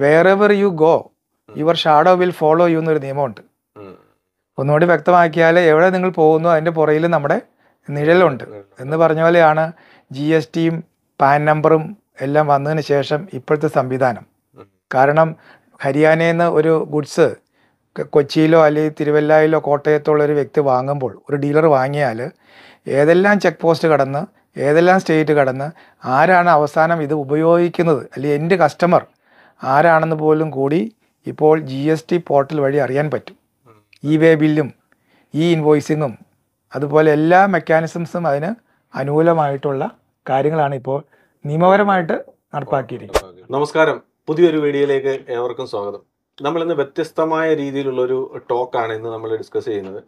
where wherever you go your shadow will follow you എന്നൊരു നിയമമുണ്ട് ഒന്നുകൂടി വ്യക്തമാക്കിയാൽ എവിടെ നിങ്ങൾ പോകുന്നു അതിൻ്റെ പുറയിൽ നമ്മുടെ നിഴലുണ്ട് എന്ന് പറഞ്ഞ പോലെയാണ് ജി എസ് ടിയും പാൻ നമ്പറും എല്ലാം വന്നതിന് ശേഷം ഇപ്പോഴത്തെ സംവിധാനം കാരണം ഹരിയാനയിൽ നിന്ന് ഒരു ഗുഡ്സ് കൊച്ചിയിലോ അല്ലെങ്കിൽ തിരുവല്ലയിലോ കോട്ടയത്തുള്ള ഒരു വ്യക്തി വാങ്ങുമ്പോൾ ഒരു ഡീലർ വാങ്ങിയാൽ ഏതെല്ലാം ചെക്ക് പോസ്റ്റ് കടന്ന് ഏതെല്ലാം സ്റ്റേറ്റ് കടന്ന് ആരാണ് അവസാനം ഇത് ഉപയോഗിക്കുന്നത് അല്ലെങ്കിൽ എൻ്റെ കസ്റ്റമർ ആരാണെന്ന് പോലും കൂടി ഇപ്പോൾ ജി എസ് ടി പോർട്ടൽ വഴി അറിയാൻ പറ്റും ഇ വേ ബില്ലും ഇ ഇൻവോയ്സിങ്ങും അതുപോലെ എല്ലാ മെക്കാനിസംസും അതിന് അനുകൂലമായിട്ടുള്ള കാര്യങ്ങളാണ് ഇപ്പോൾ നിയമപരമായിട്ട് നടപ്പാക്കിയിരിക്കുന്നത് നമസ്കാരം പുതിയൊരു വീഡിയോയിലേക്ക് ഏവർക്കും സ്വാഗതം നമ്മൾ ഇന്ന് വ്യത്യസ്തമായ രീതിയിലുള്ള ഒരു ടോക്കാണ് ഇന്ന് നമ്മൾ ഡിസ്കസ് ചെയ്യുന്നത്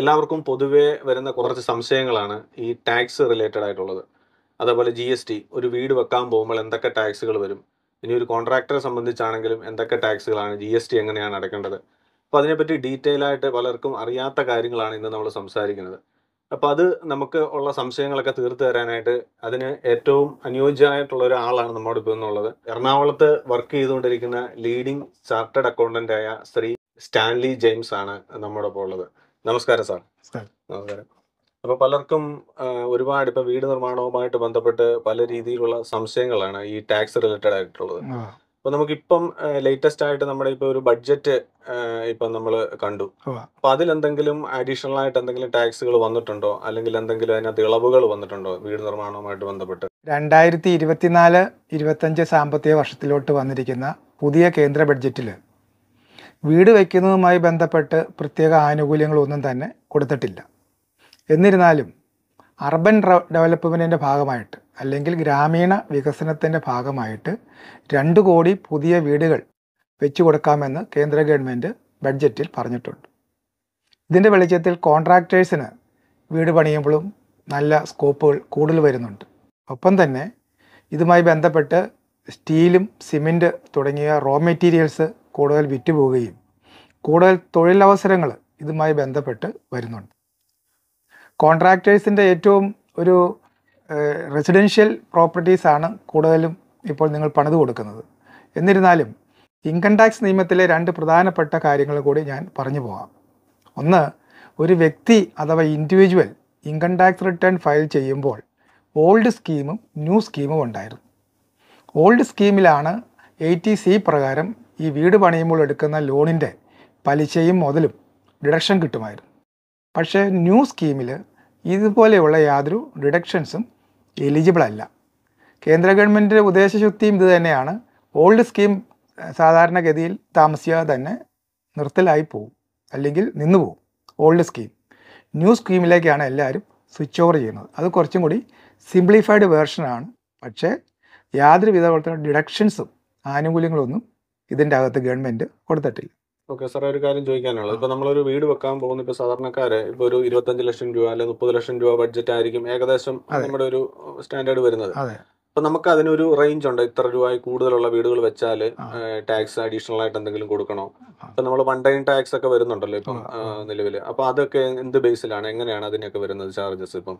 എല്ലാവർക്കും പൊതുവേ വരുന്ന കുറച്ച് സംശയങ്ങളാണ് ഈ ടാക്സ് റിലേറ്റഡ് ആയിട്ടുള്ളത് അതേപോലെ ജി ഒരു വീട് വെക്കാൻ പോകുമ്പോൾ എന്തൊക്കെ ടാക്സുകൾ വരും ഇനി ഒരു കോൺട്രാക്ടറെ സംബന്ധിച്ചാണെങ്കിലും എന്തൊക്കെ ടാക്സുകളാണ് ജി എസ് ടി എങ്ങനെയാണ് അടക്കേണ്ടത് അപ്പൊ അതിനെപ്പറ്റി ഡീറ്റെയിൽ ആയിട്ട് പലർക്കും അറിയാത്ത കാര്യങ്ങളാണ് ഇന്ന് നമ്മൾ സംസാരിക്കുന്നത് അപ്പൊ അത് നമുക്ക് ഉള്ള സംശയങ്ങളൊക്കെ തീർത്തു തരാനായിട്ട് അതിന് ഏറ്റവും അനുയോജ്യമായിട്ടുള്ള ഒരാളാണ് നമ്മുടെ ഇപ്പോൾ എന്നുള്ളത് എറണാകുളത്ത് വർക്ക് ചെയ്തുകൊണ്ടിരിക്കുന്ന ലീഡിംഗ് ചാർട്ടേഡ് അക്കൗണ്ടന്റ് ആയ ശ്രീ സ്റ്റാൻലി ജെയിംസ് ആണ് നമ്മുടെ ഇപ്പോൾ ഉള്ളത് നമസ്കാരം സാർ നമസ്കാരം അപ്പോൾ പലർക്കും ഒരുപാട് ഇപ്പൊ വീട് നിർമ്മാണവുമായിട്ട് ബന്ധപ്പെട്ട് പല രീതിയിലുള്ള സംശയങ്ങളാണ് ഈ ടാക്സ് റിലേറ്റഡ് ആയിട്ടുള്ളത് അപ്പൊ നമുക്കിപ്പം ലേറ്റസ്റ്റ് ആയിട്ട് നമ്മുടെ ഇപ്പൊ ഒരു ബഡ്ജറ്റ് ഇപ്പൊ നമ്മൾ കണ്ടു അപ്പൊ അതിൽ എന്തെങ്കിലും അഡീഷണൽ ആയിട്ട് എന്തെങ്കിലും ടാക്സുകൾ വന്നിട്ടുണ്ടോ അല്ലെങ്കിൽ എന്തെങ്കിലും അതിനകത്ത് ഇളവുകൾ വന്നിട്ടുണ്ടോ വീട് നിർമ്മാണവുമായിട്ട് ബന്ധപ്പെട്ട് രണ്ടായിരത്തി ഇരുപത്തിനാല് ഇരുപത്തഞ്ച് സാമ്പത്തിക വർഷത്തിലോട്ട് വന്നിരിക്കുന്ന പുതിയ കേന്ദ്ര ബഡ്ജറ്റിൽ വീട് വയ്ക്കുന്നതുമായി ബന്ധപ്പെട്ട് പ്രത്യേക ആനുകൂല്യങ്ങളൊന്നും തന്നെ കൊടുത്തിട്ടില്ല എന്നിരുന്നാലും അർബൻ ഡെവലപ്മെൻറ്റിൻ്റെ ഭാഗമായിട്ട് അല്ലെങ്കിൽ ഗ്രാമീണ വികസനത്തിൻ്റെ ഭാഗമായിട്ട് രണ്ട് കോടി പുതിയ വീടുകൾ വെച്ചു കൊടുക്കാമെന്ന് കേന്ദ്ര ഗവൺമെൻറ് ബഡ്ജറ്റിൽ പറഞ്ഞിട്ടുണ്ട് ഇതിൻ്റെ വെളിച്ചത്തിൽ കോൺട്രാക്ടേഴ്സിന് വീട് പണിയുമ്പോഴും നല്ല സ്കോപ്പുകൾ കൂടുതൽ വരുന്നുണ്ട് ഒപ്പം തന്നെ ഇതുമായി ബന്ധപ്പെട്ട് സ്റ്റീലും സിമൻറ്റ് തുടങ്ങിയ റോ മെറ്റീരിയൽസ് കൂടുതൽ വിറ്റുപോവുകയും കൂടുതൽ തൊഴിലവസരങ്ങൾ ഇതുമായി ബന്ധപ്പെട്ട് വരുന്നുണ്ട് കോൺട്രാക്ടേഴ്സിൻ്റെ ഏറ്റവും ഒരു റെസിഡൻഷ്യൽ പ്രോപ്പർട്ടീസാണ് കൂടുതലും ഇപ്പോൾ നിങ്ങൾ പണിത് കൊടുക്കുന്നത് എന്നിരുന്നാലും ഇൻകം ടാക്സ് നിയമത്തിലെ രണ്ട് പ്രധാനപ്പെട്ട കാര്യങ്ങൾ കൂടി ഞാൻ പറഞ്ഞു പോകാം ഒന്ന് ഒരു വ്യക്തി അഥവാ individual income tax return file ചെയ്യുമ്പോൾ ഓൾഡ് സ്കീമും ന്യൂ സ്കീമും ഉണ്ടായിരുന്നു ഓൾഡ് സ്കീമിലാണ് ടി സി പ്രകാരം ഈ വീട് പണിയുമ്പോൾ എടുക്കുന്ന ലോണിൻ്റെ പലിശയും മുതലും ഡിഡക്ഷൻ കിട്ടുമായിരുന്നു പക്ഷേ ന്യൂ സ്കീമിൽ ഇതുപോലെയുള്ള യാതൊരു റിഡക്ഷൻസും എലിജിബിൾ അല്ല കേന്ദ്ര ഗവൺമെൻറ്റിൻ്റെ ഉദ്ദേശശുദ്ധിയും ഇത് തന്നെയാണ് ഓൾഡ് സ്കീം സാധാരണഗതിയിൽ താമസിയാതെ തന്നെ നിർത്തലായി പോകും അല്ലെങ്കിൽ നിന്നു പോകും ഓൾഡ് സ്കീം ന്യൂ സ്കീമിലേക്കാണ് എല്ലാവരും സ്വിച്ച് ഓവർ ചെയ്യുന്നത് അത് കുറച്ചും കൂടി സിംപ്ലിഫൈഡ് വേർഷനാണ് പക്ഷേ യാതൊരു വിധ ഡിഡക്ഷൻസും ആനുകൂല്യങ്ങളൊന്നും ഇതിൻ്റെ അകത്ത് ഗവൺമെൻറ് കൊടുത്തിട്ടില്ല ഓക്കെ സാർ ഒരു കാര്യം ചോദിക്കാനുള്ളത് ഇപ്പൊ നമ്മളൊരു വീട് വെക്കാൻ പോകുന്ന ഇപ്പൊ സാധാരണക്കാരെ ഇപ്പൊ ഒരു ഇരുപത്തഞ്ച് ലക്ഷം രൂപ അല്ലെങ്കിൽ മുപ്പത് ലക്ഷം രൂപ ബഡ്ജറ്റ് ആയിരിക്കും ഏകദേശം നമ്മുടെ ഒരു സ്റ്റാൻഡേർഡ് വരുന്നത് അപ്പൊ നമുക്ക് അതിനൊരു റേഞ്ച് ഉണ്ട് ഇത്ര രൂപ കൂടുതലുള്ള വീടുകൾ വെച്ചാൽ ടാക്സ് അഡീഷണൽ ആയിട്ട് എന്തെങ്കിലും കൊടുക്കണോ ഇപ്പൊ നമ്മൾ വൺ ടൈം ടാക്സ് ഒക്കെ വരുന്നുണ്ടല്ലോ ഇപ്പം നിലവിൽ അപ്പൊ അതൊക്കെ എന്ത് ബേസിലാണ് എങ്ങനെയാണ് അതിനൊക്കെ വരുന്നത് ചാർജസ് ഇപ്പം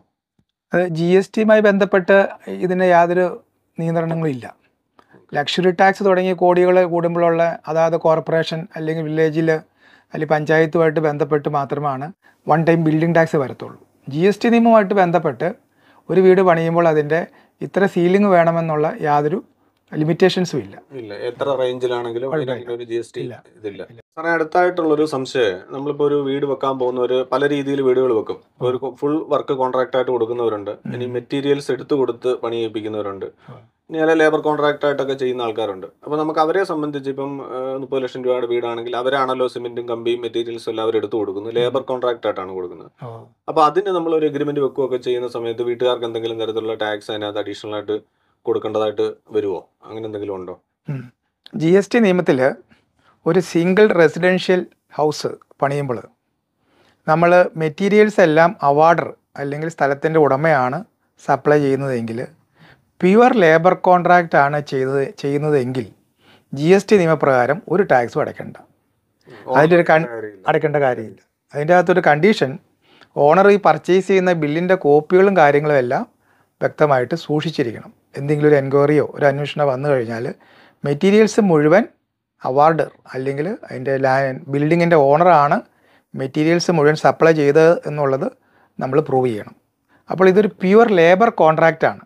ജി എസ് ടിയുമായി ബന്ധപ്പെട്ട് ഇതിന് യാതൊരു നിയന്ത്രണങ്ങളും ഇല്ല ലക്ഷറി ടാക്സ് തുടങ്ങിയ കോടികൾ കൂടുമ്പോഴുള്ള അതായത് കോർപ്പറേഷൻ അല്ലെങ്കിൽ വില്ലേജിൽ അല്ലെങ്കിൽ പഞ്ചായത്തുമായിട്ട് ബന്ധപ്പെട്ട് മാത്രമാണ് വൺ ടൈം ബിൽഡിംഗ് ടാക്സ് വരത്തുള്ളൂ ജി എസ് ടി നിയമവുമായിട്ട് ബന്ധപ്പെട്ട് ഒരു വീട് പണിയുമ്പോൾ അതിൻ്റെ ഇത്ര സീലിംഗ് വേണമെന്നുള്ള യാതൊരു ലിമിറ്റേഷൻസും ഇല്ല ഇല്ല എത്ര റേഞ്ചിലാണെങ്കിലും ഒരു ജി എസ് ടി ഇതില്ല സാറേ അടുത്തായിട്ടുള്ളൊരു സംശയം നമ്മളിപ്പോൾ ഒരു വീട് വെക്കാൻ പോകുന്നവർ പല രീതിയിൽ വീടുകൾ വെക്കും ഒരു ഫുൾ വർക്ക് കോൺട്രാക്ട് ആയിട്ട് കൊടുക്കുന്നവരുണ്ട് ഇനി മെറ്റീരിയൽസ് എടുത്തു കൊടുത്ത് പണി ചെയ്യിപ്പിക്കുന്നവരുണ്ട് അല്ല ലേബർ ആയിട്ടൊക്കെ ചെയ്യുന്ന ആൾക്കാരുണ്ട് അപ്പോൾ നമുക്ക് അവരെ സംബന്ധിച്ച് ഇപ്പം മുപ്പത് ലക്ഷം രൂപയുടെ വീടാണെങ്കിൽ അവരാണല്ലോ സിമെന്റും കമ്പിയും മെറ്റീരിയൽസും എല്ലാം അവർ എടുത്തു കൊടുക്കുന്നത് ലേബർ കോൺട്രാക്ട് ആയിട്ടാണ് കൊടുക്കുന്നത് അപ്പോൾ അതിന് നമ്മൾ ഒരു എഗ്രിമെന്റ് വെക്കുകയൊക്കെ ചെയ്യുന്ന സമയത്ത് വീട്ടുകാർക്ക് എന്തെങ്കിലും തരത്തിലുള്ള ടാക്സ് അതിനകത്ത് അഡീഷണൽ ആയിട്ട് കൊടുക്കേണ്ടതായിട്ട് വരുമോ അങ്ങനെ എന്തെങ്കിലും ഉണ്ടോ ജി എസ് ടി നിയമത്തിൽ ഒരു സിംഗിൾ റെസിഡൻഷ്യൽ ഹൗസ് പണിയുമ്പോൾ നമ്മൾ മെറ്റീരിയൽസ് എല്ലാം അവാർഡർ അല്ലെങ്കിൽ സ്ഥലത്തിൻ്റെ ഉടമയാണ് സപ്ലൈ ചെയ്യുന്നതെങ്കിൽ പ്യുവർ ലേബർ കോൺട്രാക്റ്റ് ആണ് ചെയ്തത് ചെയ്യുന്നതെങ്കിൽ ജി എസ് ടി നിയമപ്രകാരം ഒരു ടാക്സും അടയ്ക്കണ്ട അതിൻ്റെ ഒരു അടയ്ക്കേണ്ട കാര്യമില്ല അതിൻ്റെ അകത്തൊരു കണ്ടീഷൻ ഓണർ ഈ പർച്ചേസ് ചെയ്യുന്ന ബില്ലിൻ്റെ കോപ്പികളും കാര്യങ്ങളും എല്ലാം വ്യക്തമായിട്ട് സൂക്ഷിച്ചിരിക്കണം എന്തെങ്കിലും ഒരു എൻക്വയറിയോ ഒരു അന്വേഷണം വന്നു കഴിഞ്ഞാൽ മെറ്റീരിയൽസ് മുഴുവൻ അവാർഡർ അല്ലെങ്കിൽ അതിൻ്റെ ലാൻഡ് ബിൽഡിങ്ങിൻ്റെ ഓണറാണ് മെറ്റീരിയൽസ് മുഴുവൻ സപ്ലൈ ചെയ്തത് എന്നുള്ളത് നമ്മൾ പ്രൂവ് ചെയ്യണം അപ്പോൾ ഇതൊരു പ്യുവർ ലേബർ കോൺട്രാക്റ്റാണ്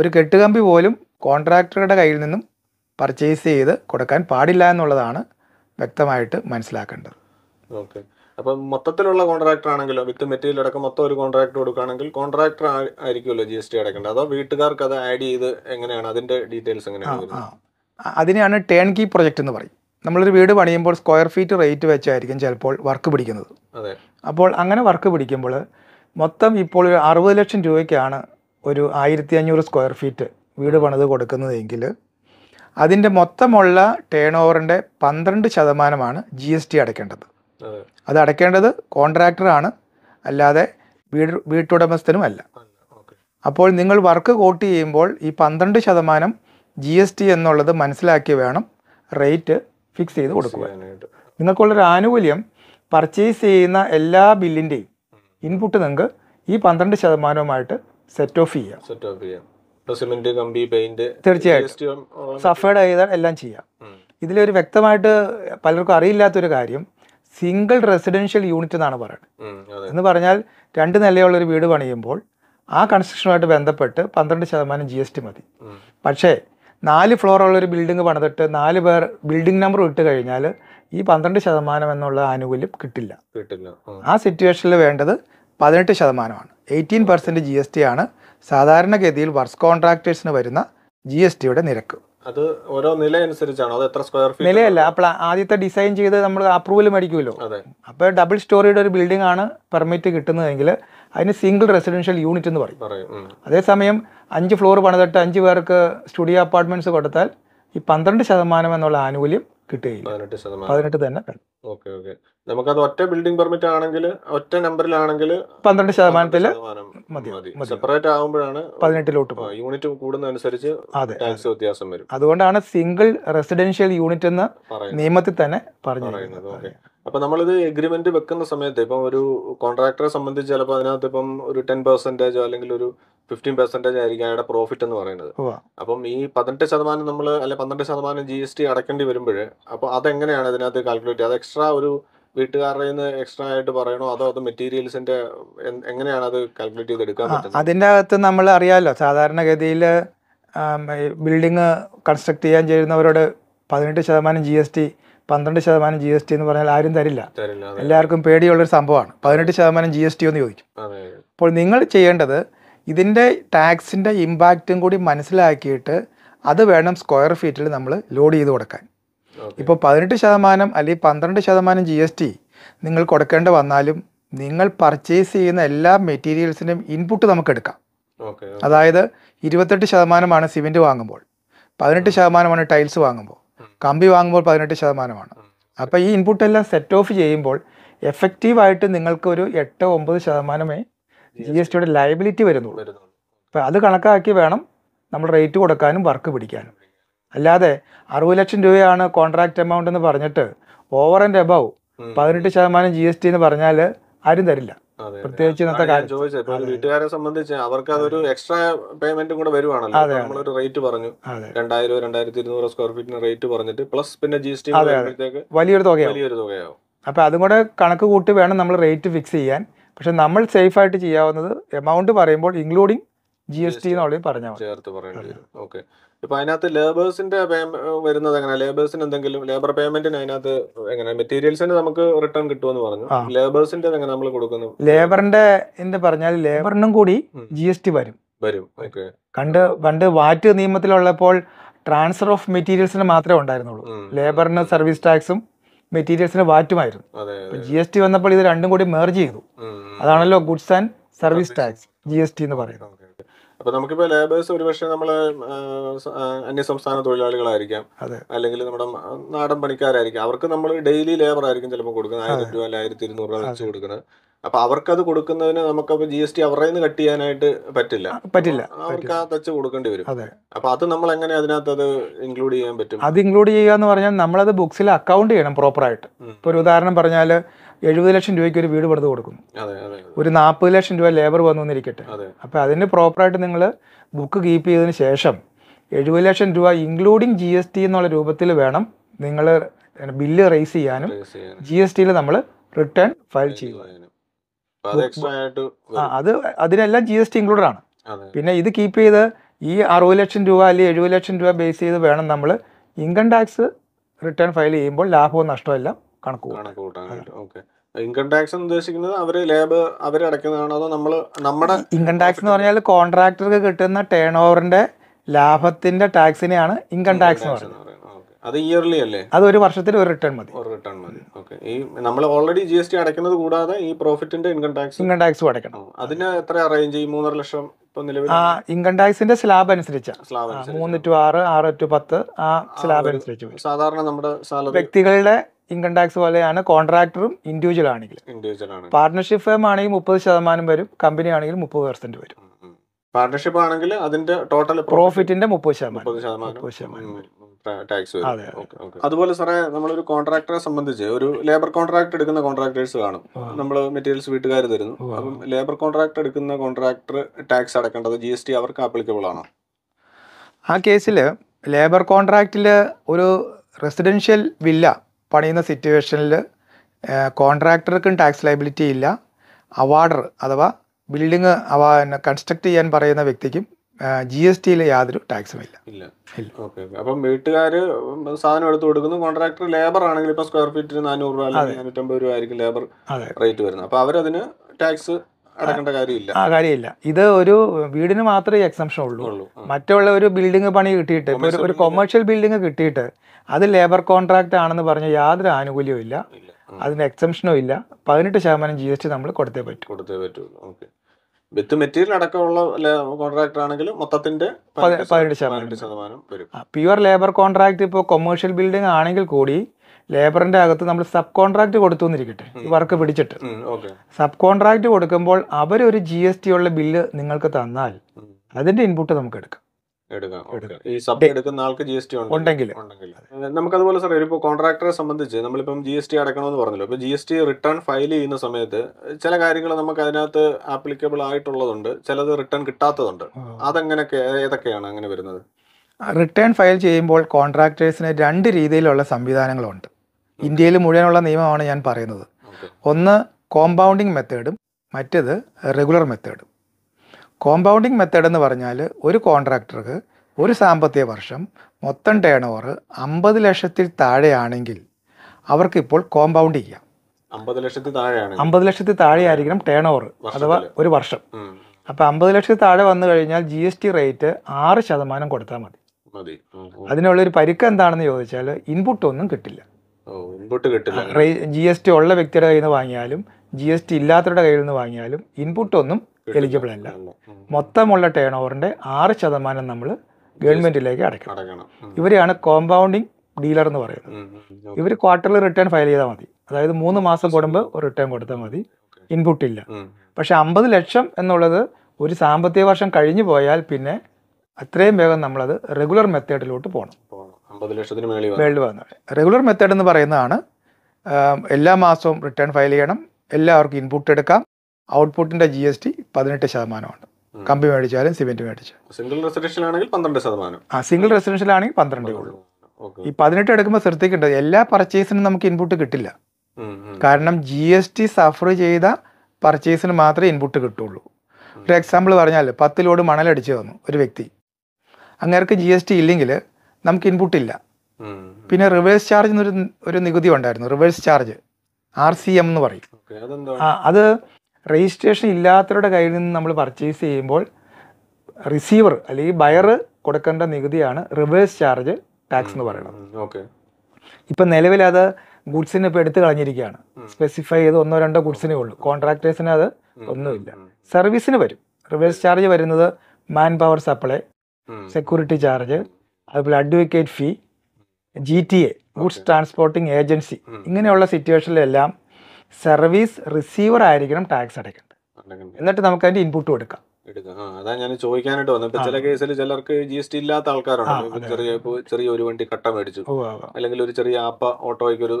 ഒരു കെട്ടുകമ്പി പോലും കോൺട്രാക്ടറുടെ കയ്യിൽ നിന്നും പർച്ചേസ് ചെയ്ത് കൊടുക്കാൻ പാടില്ല എന്നുള്ളതാണ് വ്യക്തമായിട്ട് മനസ്സിലാക്കേണ്ടത് ഓക്കെ അപ്പം മൊത്തത്തിലുള്ള കോൺട്രാക്ടർ ആണെങ്കിലോ വിത്ത് മെറ്റീരിയൽ അടക്കം മൊത്തം ഒരു കോൺട്രാക്ട് കൊടുക്കുകയാണെങ്കിൽ കോൺട്രാക്ടർ ആയിരിക്കുമല്ലോ ജി എസ് ടി അടക്കേണ്ടത് അതോ വീട്ടുകാർക്ക് അത് ആഡ് ചെയ്ത് എങ്ങനെയാണ് അതിന്റെ ഡീറ്റെയിൽസ് എങ്ങനെയാണ് അതിനെയാണ് ടേൺ കീ പ്രൊജക്റ്റ് എന്ന് പറയും നമ്മളൊരു വീട് പണിയുമ്പോൾ സ്ക്വയർ ഫീറ്റ് റേറ്റ് വെച്ചായിരിക്കും ചിലപ്പോൾ വർക്ക് പിടിക്കുന്നത് അതെ അപ്പോൾ അങ്ങനെ വർക്ക് പിടിക്കുമ്പോൾ മൊത്തം ഇപ്പോൾ അറുപത് ലക്ഷം രൂപയ്ക്കാണ് ഒരു ആയിരത്തി അഞ്ഞൂറ് സ്ക്വയർ ഫീറ്റ് വീട് പണിത് കൊടുക്കുന്നതെങ്കിൽ അതിൻ്റെ മൊത്തമുള്ള ടേൺ ഓവറിൻ്റെ പന്ത്രണ്ട് ശതമാനമാണ് ജി എസ് ടി അടയ്ക്കേണ്ടത് അത് അടയ്ക്കേണ്ടത് കോൺട്രാക്ടറാണ് അല്ലാതെ വീട് വീട്ടുടമസ്ഥനും അല്ല അപ്പോൾ നിങ്ങൾ വർക്ക് കോട്ട് ചെയ്യുമ്പോൾ ഈ പന്ത്രണ്ട് ശതമാനം ജി എസ് ടി എന്നുള്ളത് മനസ്സിലാക്കി വേണം റേറ്റ് ഫിക്സ് ചെയ്ത് കൊടുക്കുക നിങ്ങൾക്കുള്ളൊരു ആനുകൂല്യം പർച്ചേസ് ചെയ്യുന്ന എല്ലാ ബില്ലിൻ്റെയും ഇൻപുട്ട് നിങ്ങൾക്ക് ഈ പന്ത്രണ്ട് ശതമാനവുമായിട്ട് സെറ്റ് ഓഫ് ചെയ്യാം സെറ്റ് ഓഫ് ചെയ്യാം പെയിന്റ് തീർച്ചയായിട്ടും സഫേർഡ് ചെയ്താൽ എല്ലാം ചെയ്യാം ഇതിലൊരു വ്യക്തമായിട്ട് പലർക്കും അറിയില്ലാത്തൊരു കാര്യം സിംഗിൾ റെസിഡൻഷ്യൽ യൂണിറ്റ് എന്നാണ് പറയുന്നത് എന്ന് പറഞ്ഞാൽ രണ്ട് നിലയുള്ള ഒരു വീട് പണിയുമ്പോൾ ആ കൺസ്ട്രക്ഷനുമായിട്ട് ബന്ധപ്പെട്ട് പന്ത്രണ്ട് ശതമാനം ജി എസ് ടി മതി പക്ഷേ നാല് ഫ്ലോറുള്ള ഒരു ബിൽഡിംഗ് പണിതിട്ട് നാല് പേർ ബിൽഡിംഗ് നമ്പർ ഇട്ട് കഴിഞ്ഞാൽ ഈ പന്ത്രണ്ട് ശതമാനം എന്നുള്ള ആനുകൂല്യം കിട്ടില്ല കിട്ടില്ല ആ സിറ്റുവേഷനിൽ വേണ്ടത് പതിനെട്ട് ശതമാനമാണ് eighteen percent G S T ആണ് സാധാരണഗതിയിൽ വർക്ക്സ് കോൺട്രാക്ടേഴ്സിന് വരുന്ന ജി എസ് ടിയുടെ നിരക്ക് അത് ഓരോ നില അനുസരിച്ചാണോ അത് എത്ര സ്ക്വയർ ഫീറ്റ് നിലയല്ല അപ്പോൾ ആദ്യത്തെ ഡിസൈൻ ചെയ്ത് നമ്മൾ അപ്രൂവൽ മേടിക്കുമല്ലോ അപ്പോൾ ഡബിൾ സ്റ്റോറിയുടെ ഒരു ബിൽഡിംഗ് ആണ് പെർമിറ്റ് കിട്ടുന്നതെങ്കിൽ അതിന് സിംഗിൾ റെസിഡൻഷ്യൽ യൂണിറ്റ് എന്ന് പറയും അതേസമയം അഞ്ച് ഫ്ലോർ പണിതിട്ട് അഞ്ച് പേർക്ക് സ്റ്റുഡിയോ അപ്പാർട്ട്മെൻറ്റ്സ് കൊടുത്താൽ ഈ പന്ത്രണ്ട് ശതമാനം എന്നുള്ള ആനുകൂല്യം കിട്ടുകയില്ല പതിനെട്ട് ശതമാനം തന്നെ വേണം ഓക്കെ ഓക്കെ നമുക്കത് ഒറ്റ ബിൽഡിംഗ് പെർമിറ്റ് ആണെങ്കിൽ ഒറ്റ നമ്പറിലാണെങ്കിൽ പന്ത്രണ്ട് ശതമാനത്തിൽ മതി സെപ്പറേറ്റ് ആകുമ്പോഴാണ് പതിനെട്ടിലോട്ട് യൂണിറ്റ് കൂടുന്നതനുസരിച്ച് അതെ ടാക്സ് വ്യത്യാസം വരും അതുകൊണ്ടാണ് സിംഗിൾ റെസിഡൻഷ്യൽ യൂണിറ്റ് എന്ന നിയമത്തിൽ തന്നെ പറഞ്ഞു പറയുന്നത് ഓക്കെ അപ്പൊ നമ്മളിത് എഗ്രിമെന്റ് വെക്കുന്ന സമയത്ത് ഇപ്പം ഒരു കോൺട്രാക്ടറെ സംബന്ധിച്ച് ചിലപ്പോൾ അതിനകത്ത് ഇപ്പം ഒരു ടെൻ പെർസെന്റേജോ അല്ലെങ്കിൽ ഒരു ഫിഫ്റ്റീൻ പെർസെന്റേജ് ആയിരിക്കും അയാളുടെ പ്രോഫിറ്റ് എന്ന് പറയുന്നത് അപ്പം ഈ പതിനെട്ട് ശതമാനം നമ്മൾ അല്ലെ പന്ത്രണ്ട് ശതമാനം ജി എസ് ടി അടക്കേണ്ടി വരുമ്പോൾ അപ്പൊ അതെങ്ങനെയാണ് ഇതിനകത്ത് കാൽക്കുലേറ്റ് അത് എക്സ്ട്രാ ഒരു വീട്ടുകാരുടെ നിന്ന് എക്സ്ട്രാ ആയിട്ട് പറയണോ അതോ അത് മെറ്റീരിയൽസിന്റെ എങ്ങനെയാണ് അത് കാൽക്കുലേറ്റ് എടുക്കാൻ പറ്റുന്നത് അതിന്റെ അകത്ത് നമ്മൾ അറിയാമല്ലോ സാധാരണഗതിയിൽ ബിൽഡിങ് കൺസ്ട്രക്ട് ചെയ്യാൻ ചേരുന്നവരോട് പതിനെട്ട് ശതമാനം ജി എസ് ടി പന്ത്രണ്ട് ശതമാനം ജി എസ് ടി എന്ന് പറഞ്ഞാൽ ആരും തരില്ല എല്ലാവർക്കും പേടിയുള്ളൊരു സംഭവമാണ് പതിനെട്ട് ശതമാനം ജി എസ് ടി എന്ന് ചോദിക്കും അപ്പോൾ നിങ്ങൾ ചെയ്യേണ്ടത് ഇതിൻ്റെ ടാക്സിൻ്റെ ഇമ്പാക്റ്റും കൂടി മനസ്സിലാക്കിയിട്ട് അത് വേണം സ്ക്വയർ ഫീറ്റിൽ നമ്മൾ ലോഡ് ചെയ്ത് കൊടുക്കാൻ ഇപ്പോൾ പതിനെട്ട് ശതമാനം അല്ലെങ്കിൽ പന്ത്രണ്ട് ശതമാനം ജി എസ് ടി നിങ്ങൾ കൊടുക്കേണ്ട വന്നാലും നിങ്ങൾ പർച്ചേസ് ചെയ്യുന്ന എല്ലാ മെറ്റീരിയൽസിനും ഇൻപുട്ട് നമുക്ക് എടുക്കാം അതായത് ഇരുപത്തെട്ട് ശതമാനമാണ് സിമെൻറ്റ് വാങ്ങുമ്പോൾ പതിനെട്ട് ശതമാനമാണ് ടൈൽസ് വാങ്ങുമ്പോൾ കമ്പി വാങ്ങുമ്പോൾ പതിനെട്ട് ശതമാനമാണ് അപ്പോൾ ഈ ഇൻപുട്ട് എല്ലാം സെറ്റ് ഓഫ് ചെയ്യുമ്പോൾ എഫക്റ്റീവായിട്ട് നിങ്ങൾക്ക് ഒരു എട്ട് ഒമ്പത് ശതമാനമേ ജി എസ് ടിയുടെ ലയബിലിറ്റി വരുന്നുള്ളൂ അപ്പോൾ അത് കണക്കാക്കി വേണം നമ്മൾ റേറ്റ് കൊടുക്കാനും വർക്ക് പിടിക്കാനും അല്ലാതെ അറുപത് ലക്ഷം രൂപയാണ് കോൺട്രാക്റ്റ് എമൗണ്ട് എന്ന് പറഞ്ഞിട്ട് ഓവർ ആൻഡ് എബവ് പതിനെട്ട് ശതമാനം ജി എസ് ടി എന്ന് പറഞ്ഞാൽ ആരും തരില്ല പ്രത്യേകിച്ച് ഇന്നത്തെ കാലം വീട്ടുകാരെ സംബന്ധിച്ച് അവർക്ക് അതൊരു എക്സ്ട്രാ പേയ്മെന്റും കൂടെ വരുവാണല്ലോ നമ്മളൊരു റേറ്റ് പറഞ്ഞു രണ്ടായിരം രണ്ടായിരത്തി ഇരുന്നൂറ് സ്ക്വയർ ഫീറ്റിന് റേറ്റ് പറഞ്ഞിട്ട് പ്ലസ് പിന്നെ ജി എസ് ടി വലിയൊരു തുകയാവും വലിയൊരു തുകയാവും അപ്പൊ അതും കൂടെ കണക്ക് കൂട്ടി വേണം നമ്മൾ റേറ്റ് ഫിക്സ് ചെയ്യാൻ പക്ഷെ നമ്മൾ സേഫ് ആയിട്ട് ചെയ്യാവുന്നത് എമൗണ്ട് പറയുമ്പോൾ ഇൻക്ലൂഡിങ് ജി എസ് ടി എന്നുള്ളത് പറഞ്ഞു ചേർത്ത് പറയേണ്ടി വരും ഓക്കെ ഇപ്പൊ അതിനകത്ത് ലേബേഴ്സിന്റെ വരുന്നത് എങ്ങനെ ലേബേഴ്സിന് എന്തെങ്കിലും ലേബർ പേയ്മെന്റിന് അതിനകത്ത് എങ്ങനെ മെറ്റീരിയൽസിന് നമുക്ക് റിട്ടേൺ കിട്ടുമെന്ന് പറഞ്ഞു ലേബേഴ്സിന്റെ എങ്ങനെ നമ്മൾ കൊടുക്കുന്നു ലേബറിന്റെ എന്ന് പറഞ്ഞാൽ ലേബറിനും കൂടി ജി എസ് ടി വരും വരും ഓക്കെ കണ്ട് പണ്ട് വാറ്റ് നിയമത്തിലുള്ളപ്പോൾ ട്രാൻസ്ഫർ ഓഫ് മെറ്റീരിയൽസിന് മാത്രമേ ഉണ്ടായിരുന്നുള്ളൂ ലേബറിന് സർവീസ് ടാക്സും മെറ്റീരിയൽസിന് വാറ്റുമായിരുന്നു ജി എസ് ടി വന്നപ്പോൾ ഇത് രണ്ടും കൂടി മെർജ് ചെയ്തു അതാണല്ലോ goods and service tax G S T എന്ന് പറയുന്നത് അപ്പൊ നമുക്കിപ്പോ ലേബേഴ്സ് ഒരുപക്ഷെ നമ്മള് അന്യ സംസ്ഥാന തൊഴിലാളികളായിരിക്കാം അല്ലെങ്കിൽ നമ്മുടെ നാടൻ പണിക്കാരായിരിക്കാം അവർക്ക് നമ്മൾ ഡെയിലി ലേബർ ആയിരിക്കും ചിലപ്പോൾ കൊടുക്കുന്നത് ആയിരം രൂപ അല്ലെ ആയിരത്തി ഇരുന്നൂറ് രൂപ വെച്ച് കൊടുക്കുന്നത് അപ്പൊ അവർക്കത് കൊടുക്കുന്നതിന് നമുക്കപ്പോ ജി എസ് ടി അവരുടെ നിന്ന് കട്ട് ചെയ്യാനായിട്ട് പറ്റില്ല പറ്റില്ല അവർക്ക് ആ തച്ച് കൊടുക്കേണ്ടി വരും അപ്പൊ അത് നമ്മൾ എങ്ങനെ അതിനകത്ത് അത് ഇൻക്ലൂഡ് ചെയ്യാൻ പറ്റും അത് ഇൻക്ലൂഡ് ചെയ്യുക എന്ന് പറഞ്ഞാൽ നമ്മളത് ബുക്സിൽ അക്കൗണ്ട് ചെയ്യണം പ്രോപ്പറായിട്ട് ഇപ്പൊ ഒരു ഉദാഹരണം പറഞ്ഞാല് എഴുപത് ലക്ഷം രൂപയ്ക്ക് ഒരു വീട് പണിത് കൊടുക്കുന്നു ഒരു നാൽപ്പത് ലക്ഷം രൂപ ലേബർ വന്നു വന്നിരിക്കട്ടെ അപ്പം അതിന് പ്രോപ്പറായിട്ട് നിങ്ങൾ ബുക്ക് കീപ്പ് ചെയ്തതിന് ശേഷം എഴുപത് ലക്ഷം രൂപ ഇൻക്ലൂഡിങ് ജി എസ് ടി എന്നുള്ള രൂപത്തിൽ വേണം നിങ്ങൾ ബില്ല് റേസ് ചെയ്യാനും ജി എസ് ടിയിൽ നമ്മൾ റിട്ടേൺ ഫയൽ ചെയ്യുക അത് അതിനെല്ലാം ജി എസ് ടി ഇൻക്ലൂഡഡ് ആണ് പിന്നെ ഇത് കീപ്പ് ചെയ്ത് ഈ അറുപത് ലക്ഷം രൂപ അല്ലെങ്കിൽ എഴുപത് ലക്ഷം രൂപ ബേസ് ചെയ്ത് വേണം നമ്മൾ ഇൻകം ടാക്സ് റിട്ടേൺ ഫയൽ ചെയ്യുമ്പോൾ ലാഭവും നഷ്ടവും എല്ലാം കണക്ക് ഇൻകം ടാക്സ് ഉദ്ദേശിക്കുന്നത് അവര് ലേബർ അവരടയ്ക്കുന്നതാണോ അതോ നമ്മൾ നമ്മുടെ ഇൻകം ടാക്സ് എന്ന് പറഞ്ഞാൽ കോൺട്രാക്ടർക്ക് കിട്ടുന്ന ടേൺ ഓവറിന്റെ ലാഭത്തിന്റെ ടാക്സിനെയാണ് ഇൻകം ടാക്സ് എന്ന് പറയുന്നത് അത് ഇയർലി അല്ലേ അത് ഒരു വർഷത്തിൽ ഒരു റിട്ടേൺ മതി ഒരു റിട്ടേൺ മതി ഓക്കെ ഈ നമ്മൾ ഓൾറെഡി ജി എസ് ടി അടയ്ക്കുന്നത് കൂടാതെ ഈ പ്രോഫിറ്റിന്റെ ഇൻകം ടാക്സ് ഇൻകം ടാക്സ് അടയ്ക്കണം അതിന് എത്ര അറേഞ്ച് ഈ മൂന്നര ലക്ഷം ഇൻകം ടാക്സിന്റെ സ്ലാബ് അനുസരിച്ച് മൂന്ന് ടു ആറ് ആറ് ടു പത്ത് ആ സ്ലാബ് അനുസരിച്ച് സാധാരണ നമ്മുടെ വ്യക്തികളുടെ ഇൻകം ടാക്സ് പോലെയാണ് കോൺട്രാക്ടറും ഇൻഡിവിജ്വൽ ആണെങ്കിൽ പാർട്ട്ണർഷിപ്പ് ഫേം ആണെങ്കിൽ മുപ്പത് ശതമാനം വരും കമ്പനി ആണെങ്കിൽ മുപ്പത് പെർസെന്റ് വരും പാർട്ട്ണർഷിപ്പ് ആണെങ്കിൽ അതിന്റെ ടോട്ടൽ പ്രോഫിറ്റിന്റെ മുപ്പത് ശതമാനം ടാക്സ് അതുപോലെ സാറേ നമ്മളൊരു കോൺട്രാക്ടറെ സംബന്ധിച്ച് ഒരു ലേബർ കോൺട്രാക്ട് എടുക്കുന്ന കോൺട്രാക്ടേഴ്സ് കാണും നമ്മൾ മെറ്റീരിയൽസ് വീട്ടുകാർ തരുന്നു അപ്പം ലേബർ കോൺട്രാക്ട് എടുക്കുന്ന കോൺട്രാക്ടർ ടാക്സ് അടക്കേണ്ടത് ജി എസ് ടി അവർക്ക് ആപ്ലിക്കബിൾ ആണോ ആ കേസിൽ ലേബർ കോൺട്രാക്റ്റിൽ ഒരു റെസിഡൻഷ്യൽ വില്ല പണിയുന്ന സിറ്റുവേഷനിൽ കോൺട്രാക്ടർക്കും ടാക്സ് ലയബിലിറ്റി ഇല്ല അവാർഡർ അഥവാ ബിൽഡിങ് അവ കൺസ്ട്രക്ട് ചെയ്യാൻ പറയുന്ന വ്യക്തിക്കും ജി എസ് ടിയിൽ യാതൊരു ടാക്സും ഇല്ല അപ്പം വീട്ടുകാർ സാധനം എടുത്തു കൊടുക്കുന്നു കോൺട്രാക്ടർ ലേബർ ആണെങ്കിൽ ഇപ്പം സ്ക്വയർ ഫീറ്റിന് നാനൂറ് രൂപ അല്ലെങ്കിൽ നാനൂറ്റമ്പത് രൂപ ആയിരിക്കും ലേബർ റേറ്റ് വരുന്നത് അപ്പോൾ അവരതിന് ടാക്സ് അടക്കേണ്ട കാര്യമില്ല ആ കാര്യമില്ല ഇത് ഒരു വീടിന് മാത്രമേ എക്സംഷൻ ഉള്ളൂ മറ്റുള്ള ഒരു ബിൽഡിംഗ് പണി കിട്ടിയിട്ട് ഒരു കൊമേഴ്ഷ്യൽ ബിൽഡിംഗ് കിട്ടിയിട്ട് അത് ലേബർ കോൺട്രാക്ട് ആണെന്ന് പറഞ്ഞ യാതൊരു ആനുകൂല്യവും ഇല്ല അതിന് എക്സംഷനും ഇല്ല പതിനെട്ട് ശതമാനം ജി എസ് ടി നമ്മൾ കൊടുത്തേ പറ്റൂ കൊടുത്തേ പറ്റുള്ളൂ വിത്ത് മെറ്റീരിയൽ അടക്കമുള്ള കോൺട്രാക്ട് ആണെങ്കിൽ മൊത്തത്തിന്റെ പതിനെട്ട് ശതമാനം വരും പ്യുവർ ലേബർ കോൺട്രാക്ട് ഇപ്പോൾ കൊമേഴ്ഷ്യൽ ബിൽഡിംഗ് ആണെങ്കിൽ കൂടി ലേബറിന്റെ അകത്ത് നമ്മൾ സബ് കോൺട്രാക്ട് കൊടുത്തു എന്നിരിക്കട്ടെ വർക്ക് പിടിച്ചിട്ട് സബ് കോൺട്രാക്ട് കൊടുക്കുമ്പോൾ അവരൊരു ജി എസ് ടി ഉള്ള ബില്ല് നിങ്ങൾക്ക് തന്നാൽ അതിന്റെ ഇൻപുട്ട് നമുക്ക് എടുക്കാം ഈ സബ് എടുക്കുന്ന ആൾക്ക് ജി എസ് ടി ഉണ്ടെങ്കിൽ നമുക്ക് അതുപോലെ സാർ ഇപ്പോൾ കോൺട്രാക്ടറെ സംബന്ധിച്ച് നമ്മളിപ്പം ജി എസ് ടി അടക്കണമെന്ന് പറഞ്ഞല്ലോ ഇപ്പൊ G S T return file ചെയ്യുന്ന സമയത്ത് ചില കാര്യങ്ങൾ നമുക്ക് അതിനകത്ത് ആപ്ലിക്കബിൾ ആയിട്ടുള്ളതുണ്ട് ചിലത് റിട്ടേൺ കിട്ടാത്തതുണ്ട് അതെങ്ങനെയൊക്കെ ഏതൊക്കെയാണ് അങ്ങനെ വരുന്നത് റിട്ടേൺ ഫയൽ ചെയ്യുമ്പോൾ കോൺട്രാക്ടേഴ്സിന് രണ്ട് രീതിയിലുള്ള സംവിധാനങ്ങളുണ്ട് ഇന്ത്യയിൽ മുഴുവനുള്ള നിയമമാണ് ഞാൻ പറയുന്നത് ഒന്ന് കോമ്പൗണ്ടിങ് മെത്തേഡും മറ്റേത് റെഗുലർ മെത്തേഡും കോമ്പൗണ്ടിങ് മെത്തേഡ് എന്ന് പറഞ്ഞാൽ ഒരു കോൺട്രാക്ടർക്ക് ഒരു സാമ്പത്തിക വർഷം മൊത്തം ടേൺ ഓവർ അമ്പത് ലക്ഷത്തിൽ താഴെയാണെങ്കിൽ അവർക്കിപ്പോൾ കോമ്പൗണ്ട് ചെയ്യാം അമ്പത് ലക്ഷത്തിൽ താഴെയാണ് അമ്പത് ലക്ഷത്തിൽ താഴെയായിരിക്കണം ടേൺ ഓവർ അഥവാ ഒരു വർഷം അപ്പോൾ അമ്പത് ലക്ഷത്തിൽ താഴെ വന്നു കഴിഞ്ഞാൽ ജി എസ് ടി റേറ്റ് ആറ് ശതമാനം കൊടുത്താൽ മതി അതിനുള്ളൊരു പരുക്ക് എന്താണെന്ന് ചോദിച്ചാൽ ഇൻപുട്ട് ഒന്നും കിട്ടില്ല ജി എസ് ടി ഉള്ള വ്യക്തിയുടെ കയ്യിൽ നിന്ന് വാങ്ങിയാലും ജി എസ് ടി ഇല്ലാത്തവരുടെ കയ്യിൽ നിന്ന് വാങ്ങിയാലും ഇൻപുട്ട് ഒന്നും എലിജിബിൾ അല്ല മൊത്തമുള്ള ടേൺ ഓവറിന്റെ ആറ് ശതമാനം നമ്മൾ ഗവൺമെന്റിലേക്ക് അടയ്ക്കണം ഇവരെയാണ് കോമ്പൗണ്ടിങ് ഡീലർ എന്ന് പറയുന്നത് ഇവർ ക്വാർട്ടറിൽ റിട്ടേൺ ഫയൽ ചെയ്താൽ മതി അതായത് മൂന്ന് മാസം കൂടുമ്പോൾ റിട്ടേൺ കൊടുത്താൽ മതി ഇൻപുട്ട് ഇല്ല പക്ഷെ അമ്പത് ലക്ഷം എന്നുള്ളത് ഒരു സാമ്പത്തിക വർഷം കഴിഞ്ഞു പോയാൽ പിന്നെ അത്രയും വേഗം നമ്മളത് റെഗുലർ മെത്തേഡിലോട്ട് പോകണം ലക്ഷത്തിന് മേളിൽ റെഗുലർ മെത്തേഡ് എന്ന് പറയുന്നതാണ് എല്ലാ മാസവും റിട്ടേൺ ഫയൽ ചെയ്യണം എല്ലാവർക്കും ഇൻപുട്ട് എടുക്കാം ഔട്ട്പുട്ടിന്റെ ജി എസ് ടി പതിനെട്ട് ശതമാനമാണ് കമ്പി മേടിച്ചാലും സിമെന്റ് മേടിച്ചു സിംഗിൾ റെസിഡൻഷ്യൽ ആണെങ്കിൽ പന്ത്രണ്ട് ശതമാനം ആ സിംഗിൾ റെസിഡൻഷ്യൽ ആണെങ്കിൽ പന്ത്രണ്ടേ ഉള്ളൂ ഈ പതിനെട്ട് എടുക്കുമ്പോൾ ശ്രദ്ധിക്കേണ്ടത് എല്ലാ പർച്ചേസിനും നമുക്ക് ഇൻപുട്ട് കിട്ടില്ല കാരണം ജി എസ് ടി സഫർ ചെയ്ത പർച്ചേസിന് മാത്രമേ ഇൻപുട്ട് കിട്ടുള്ളൂ ഒരു എക്സാമ്പിൾ പറഞ്ഞാൽ പത്ത് ലോഡ് മണലടിച്ച് തന്നു ഒരു വ്യക്തി അങ്ങേർക്ക് ജി എസ് ടി ഇല്ലെങ്കിൽ നമുക്ക് ഇൻപുട്ട് ഇല്ല പിന്നെ റിവേഴ്സ് ചാർജ് എന്നൊരു ഒരു നികുതി ഉണ്ടായിരുന്നു reverse charge R C M എന്ന് പറയും അത് രജിസ്ട്രേഷൻ ഇല്ലാത്തവരുടെ കയ്യിൽ നിന്ന് നമ്മൾ പർച്ചേസ് ചെയ്യുമ്പോൾ റിസീവർ അല്ലെങ്കിൽ ബയർ കൊടുക്കേണ്ട നികുതിയാണ് റിവേഴ്സ് ചാർജ് ടാക്സ് എന്ന് പറയുന്നത് ഇപ്പം നിലവിൽ അത് ഗുഡ്സിന് ഇപ്പം എടുത്തു കളഞ്ഞിരിക്കുകയാണ് സ്പെസിഫൈ ചെയ്ത് ഒന്നോ രണ്ടോ ഗുഡ്സിനേ ഉള്ളൂ കോൺട്രാക്ടേഴ്സിന് അത് ഒന്നുമില്ല സർവീസിന് വരും റിവേഴ്സ് ചാർജ് വരുന്നത് man power supply security charge അതുപോലെ advocate fee G T A goods transporting agency ഇങ്ങനെയുള്ള സിറ്റുവേഷനിലെല്ലാം സർവീസ് റിസീവർ ആയിരിക്കണം ടാക്സ് അടയ്ക്കേണ്ടത് എന്നിട്ട് നമുക്ക് അതിൻ്റെ ഇൻപുട്ട് കൊടുക്കാം അതാ ഞാൻ ചോദിക്കാനായിട്ട് വന്നത് ഇപ്പൊ ചില കേസിൽ ചിലർക്ക് ജി എസ് ടി ഇല്ലാത്ത ആൾക്കാരുണ്ട് ചെറിയ ചെറിയ ഒരു വണ്ടി കട്ട മേടിച്ചു അല്ലെങ്കിൽ ഒരു ചെറിയ ആപ്പ ഓട്ടോയ്ക്ക് ഒരു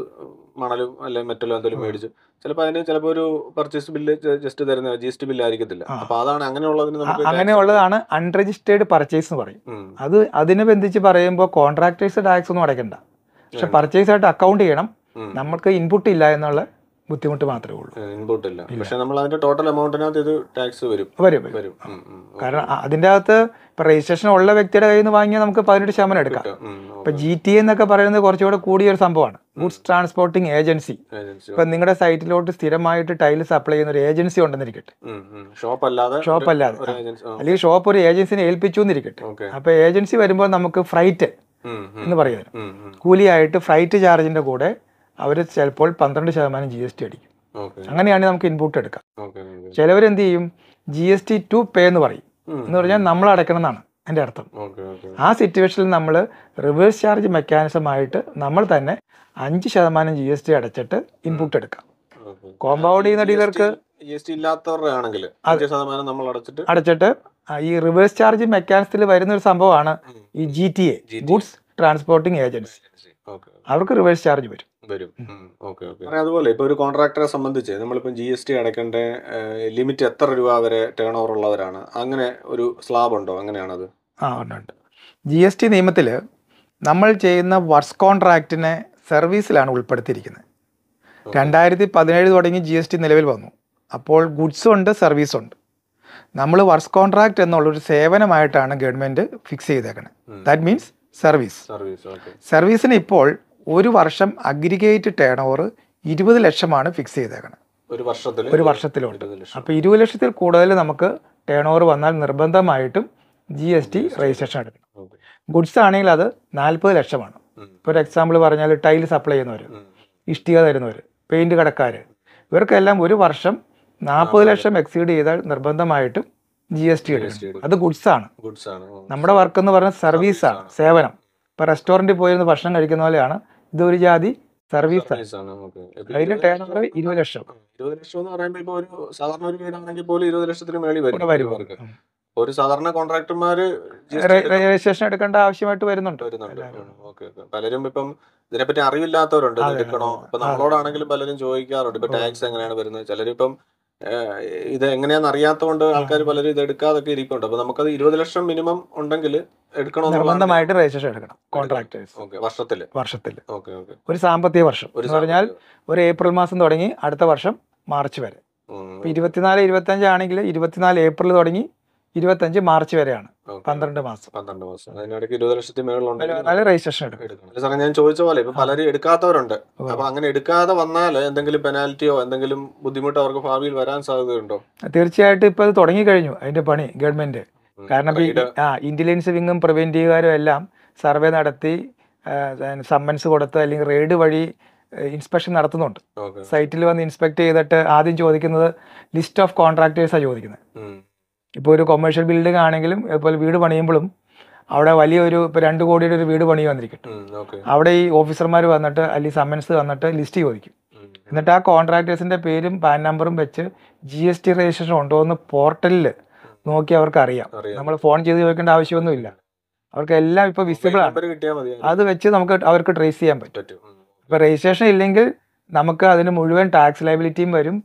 മണലും അല്ലെങ്കിൽ മെറ്റലോ എന്തെങ്കിലും മേടിച്ചു ചിലപ്പോൾ അതിന് ചിലപ്പോൾ ഒരു പർച്ചേസ് ബില്ല് ജസ്റ്റ് തരുന്ന ജി എസ് ടി ബില്ല് ആയിരിക്കത്തില്ല അപ്പൊ അതാണ് അങ്ങനെയുള്ളതിന് നമുക്ക് അങ്ങനെയുള്ളതാണ് അൺരജിസ്റ്റേഡ് പർച്ചേസ് എന്ന് പറയും അത് അതിനെ ബന്ധിച്ച് പറയുമ്പോൾ കോൺട്രാക്ടേഴ്സ് ടാക്സ് ഒന്നും അടയ്ക്കണ്ട പക്ഷെ പർച്ചേസ് ആയിട്ട് അക്കൗണ്ട് ചെയ്യണം നമ്മൾക്ക് ഇൻപുട്ട് ഇല്ല എന്നുള്ള ബുദ്ധിമുട്ട് മാത്രമേ ഉള്ളൂ ഇൻപുട്ട് നമ്മൾ അതിന്റെ ടോട്ടൽ ടാക്സ് വരും വരും കാരണം അകത്ത് ഇപ്പൊ രജിസ്ട്രേഷൻ ഉള്ള വ്യക്തിയുടെ കയ്യിൽ നിന്ന് വാങ്ങിയാൽ നമുക്ക് പതിനെട്ട് ശതമാനം എടുക്കാം ഇപ്പൊ ജി ടി എന്നൊക്കെ പറയുന്നത് കുറച്ചുകൂടെ കൂടിയ ഒരു സംഭവമാണ് ഗുഡ്സ് ട്രാൻസ്പോർട്ടിംഗ് ഏജൻസി ഇപ്പൊ നിങ്ങളുടെ സൈറ്റിലോട്ട് സ്ഥിരമായിട്ട് ടൈൽ സപ്ലൈ ചെയ്യുന്ന ഒരു ഏജൻസി ഉണ്ടെന്നിരിക്കട്ടെ ഷോപ്പ് അല്ലാതെ ഷോപ്പ് അല്ലാതെ അല്ലെങ്കിൽ ഷോപ്പ് ഒരു ഏജൻസിനെ ഏൽപ്പിച്ചു എന്നിരിക്കട്ടെ അപ്പൊ ഏജൻസി വരുമ്പോൾ നമുക്ക് ഫ്രൈറ്റ് എന്ന് പറയുന്നത് കൂലിയായിട്ട് ഫ്രൈറ്റ് ചാർജിന്റെ കൂടെ അവർ ചിലപ്പോൾ പന്ത്രണ്ട് ശതമാനം ജി എസ് ടി അടിക്കും അങ്ങനെയാണ് നമുക്ക് ഇൻപുട്ട് എടുക്കാം എന്ത് ചെയ്യും G S T to pay എന്ന് പറയും എന്ന് പറഞ്ഞാൽ നമ്മൾ അടക്കണം എന്നാണ് എൻ്റെ അർത്ഥം ആ സിറ്റുവേഷനിൽ നമ്മൾ റിവേഴ്സ് ചാർജ് മെക്കാനിസമായിട്ട് നമ്മൾ തന്നെ അഞ്ച് ശതമാനം ജി എസ് ടി അടച്ചിട്ട് ഇൻപുട്ട് എടുക്കാം കോമ്പൗണ്ട് ചെയ്യുന്ന ഡീലർക്ക് അടച്ചിട്ട് ഈ റിവേഴ്സ് ചാർജ് മെക്കാനിസത്തിൽ വരുന്ന ഒരു സംഭവമാണ് ഈ G T A goods transporting agency അവർക്ക് റിവേഴ്സ് ചാർജ് വരും വരും ഓക്കെ ഓക്കെ അതുപോലെ ഇപ്പൊ ഒരു കോൺട്രാക്ടറെ സംബന്ധിച്ച് നമ്മളിപ്പം ജി എസ് ടി അടയ്ക്കേണ്ട ലിമിറ്റ് എത്ര രൂപ വരെ ടേൺ ഓവർ ഉള്ളവരാണ് അങ്ങനെ ഒരു സ്ലാബ് ഉണ്ടോ അങ്ങനെയാണത് ആ ഉണ്ട് ജി എസ് ടി നിയമത്തിൽ നമ്മൾ ചെയ്യുന്ന വർക്സ് കോൺട്രാക്റ്റിനെ സർവീസിലാണ് ഉൾപ്പെടുത്തിയിരിക്കുന്നത് രണ്ടായിരത്തി പതിനേഴ് തുടങ്ങി ജി എസ് ടി നിലവിൽ വന്നു അപ്പോൾ ഗുഡ്സും ഉണ്ട് സർവീസും ഉണ്ട് നമ്മൾ വർക്സ് കോൺട്രാക്ട് എന്നുള്ളൊരു സേവനമായിട്ടാണ് ഗവൺമെൻറ് ഫിക്സ് ചെയ്തേക്കുന്നത് ദാറ്റ് മീൻസ് സർവീസ് സർവീസിന് ഇപ്പോൾ ഒരു വർഷം അഗ്രിഗേറ്റ് ടേൺ ഓവർ ഇരുപത് ലക്ഷമാണ് ഫിക്സ് ചെയ്തേക്കുന്നത് ഒരു വർഷത്തിൽ ഒരു വർഷത്തിലുണ്ട് അപ്പോൾ ഇരുപത് ലക്ഷത്തിൽ കൂടുതൽ നമുക്ക് ടേൺ ഓവർ വന്നാൽ നിർബന്ധമായിട്ടും ജി എസ് ടി രജിസ്ട്രേഷൻ എടുക്കണം ഗുഡ്സ് ആണെങ്കിൽ അത് നാൽപ്പത് ലക്ഷമാണ് ഇപ്പോൾ ഒരു എക്സാമ്പിൾ പറഞ്ഞാൽ ടൈൽ സപ്ലൈ ചെയ്യുന്നവർ ഇഷ്ടിക തരുന്നവർ പെയിൻറ് കടക്കാർ ഇവർക്കെല്ലാം ഒരു വർഷം നാൽപ്പത് ലക്ഷം എക്സീഡ് ചെയ്താൽ നിർബന്ധമായിട്ടും ജി എസ് ടി എടുക്കും അത് ഗുഡ്സ് ആണ് നമ്മുടെ വർക്ക് എന്ന് പറഞ്ഞാൽ സർവീസാണ് സേവനം ഇപ്പോൾ റെസ്റ്റോറൻറ്റിൽ പോയിരുന്ന് ഭക്ഷണം കഴിക്കുന്ന പോലെയാണ് ഇതൊരു ജാതി സർവീസ് ലക്ഷം ലക്ഷം എന്ന് പറയുമ്പോൾ ഒരു സാധാരണ ഒരു പോലും ലക്ഷത്തിന് വരും ഒരു സാധാരണ കോൺട്രാക്ടർമാര് രജിസ്ട്രേഷൻ എടുക്കേണ്ട ആവശ്യമായിട്ട് വരുന്നുണ്ട് പലരും ഇപ്പം ഇതിനെപ്പറ്റി അറിവില്ലാത്തവരുണ്ട് എടുക്കണോ ഇപ്പൊ നമ്മളോടാണെങ്കിലും പലരും ചോദിക്കാറുണ്ട് ഇപ്പൊ ടാക്സ് എങ്ങനെയാണ് വരുന്നത് ചിലരിപ്പം ഇത് എങ്ങനെയാണെന്ന് അറിയാത്തതുകൊണ്ട് ആൾക്കാർ പലരും ഇത് എടുക്കാതൊക്കെ ഇരിക്കുന്നുണ്ട് അപ്പൊ നമുക്കത് ഇരുപത് ലക്ഷം മിനിമം ഉണ്ടെങ്കിൽ നിർബന്ധമായിട്ട് രജിസ്ട്രേഷൻ എടുക്കണം കോൺട്രാക്ടേഴ്സ് വർഷത്തിൽ വർഷത്തിൽ ഒരു സാമ്പത്തിക വർഷം എന്ന് പറഞ്ഞാൽ ഒരു ഏപ്രിൽ മാസം തുടങ്ങി അടുത്ത വർഷം മാർച്ച് വരെ ഇരുപത്തിനാല് ഇരുപത്തി അഞ്ചാണെങ്കിൽ ഇരുപത്തിനാല് ഏപ്രിൽ തുടങ്ങി ഇരുപത്തഞ്ച് മാർച്ച് വരെയാണ് പന്ത്രണ്ട് മാസം പന്ത്രണ്ട് മാസം അതിനിടയ്ക്ക് ഇരുപത് ലക്ഷത്തിൽ മേളിലുണ്ട് രജിസ്ട്രേഷൻ എടുക്കണം ഞാൻ ചോദിച്ച പോലെ ഇപ്പൊ പലരും എടുക്കാത്തവരുണ്ട് അപ്പൊ അങ്ങനെ എടുക്കാതെ വന്നാൽ എന്തെങ്കിലും പെനാൽറ്റിയോ എന്തെങ്കിലും ബുദ്ധിമുട്ടോ അവർക്ക് ഭാവിയിൽ വരാൻ സാധ്യതയുണ്ടോ തീർച്ചയായിട്ടും ഇപ്പൊ അത് തുടങ്ങി കഴിഞ്ഞു അതിന്റെ പണി ഗവൺമെന്റ് കാരണം ആ ഇന്റലിജൻസ് വിങ്ങും പ്രിവെന്റീവുകാരും എല്ലാം സർവേ നടത്തി സമ്മൻസ് കൊടുത്ത് അല്ലെങ്കിൽ റെയ്ഡ് വഴി ഇൻസ്പെക്ഷൻ നടത്തുന്നുണ്ട് സൈറ്റിൽ വന്ന് ഇൻസ്പെക്ട് ചെയ്തിട്ട് ആദ്യം ചോദിക്കുന്നത് ലിസ്റ്റ് ഓഫ് കോൺട്രാക്ടേഴ്സാണ് ചോദിക്കുന്നത് ഇപ്പോൾ ഒരു കൊമേഴ്ഷ്യൽ ബിൽഡിംഗ് ആണെങ്കിലും ഇപ്പോൾ വീട് പണിയുമ്പോഴും അവിടെ വലിയൊരു ഇപ്പോൾ രണ്ട് കോടിയുടെ ഒരു വീട് പണി വന്നിരിക്കട്ടെ അവിടെ ഈ ഓഫീസർമാർ വന്നിട്ട് അല്ലെങ്കിൽ സമ്മൻസ് വന്നിട്ട് ലിസ്റ്റ് ചോദിക്കും എന്നിട്ട് ആ കോൺട്രാക്ടേഴ്സിൻ്റെ പേരും പാൻ നമ്പറും വെച്ച് ജി എസ് ടി രജിസ്ട്രേഷൻ ഉണ്ടോ എന്ന് പോർട്ടലിൽ നോക്കി അവർക്ക് അറിയാം നമ്മൾ ഫോൺ ചെയ്ത് ചോദിക്കേണ്ട ആവശ്യമൊന്നുമില്ല അവർക്ക് എല്ലാം ഇപ്പോൾ വിസിബിൾ ആണ് അത് വെച്ച് നമുക്ക് അവർക്ക് ട്രേസ് ചെയ്യാൻ പറ്റും ഇപ്പോൾ രജിസ്ട്രേഷൻ ഇല്ലെങ്കിൽ നമുക്ക് അതിന് മുഴുവൻ ടാക്സ് ലയബിലിറ്റിയും വരും